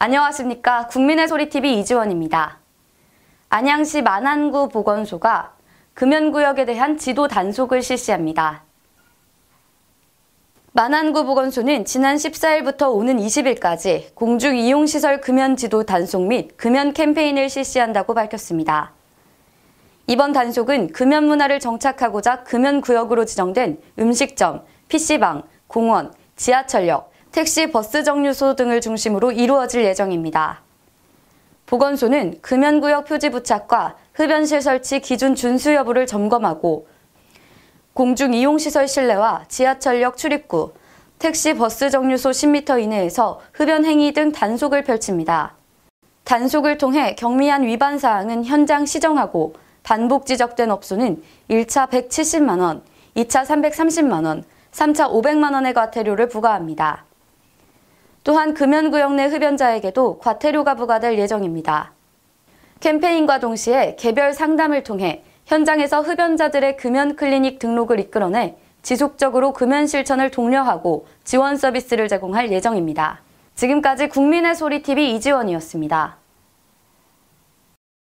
안녕하십니까. 국민의 소리TV 이지원입니다. 안양시 만안구 보건소가 금연구역에 대한 지도 단속을 실시합니다. 만안구 보건소는 지난 14일부터 오는 20일까지 공중이용시설 금연 지도 단속 및 금연 캠페인을 실시한다고 밝혔습니다. 이번 단속은 금연 문화를 정착하고자 금연 구역으로 지정된 음식점, PC방, 공원, 지하철역, 택시, 버스 정류소 등을 중심으로 이루어질 예정입니다. 보건소는 금연구역 표지 부착과 흡연실 설치 기준 준수 여부를 점검하고 공중 이용시설 실내와 지하철역 출입구, 택시, 버스 정류소 10m 이내에서 흡연 행위 등 단속을 펼칩니다. 단속을 통해 경미한 위반 사항은 현장 시정하고 반복 지적된 업소는 1차 170만 원, 2차 330만 원, 3차 500만 원의 과태료를 부과합니다. 또한 금연구역 내 흡연자에게도 과태료가 부과될 예정입니다. 캠페인과 동시에 개별 상담을 통해 현장에서 흡연자들의 금연 클리닉 등록을 이끌어내 지속적으로 금연 실천을 독려하고 지원 서비스를 제공할 예정입니다. 지금까지 국민의 소리 TV 이지원이었습니다.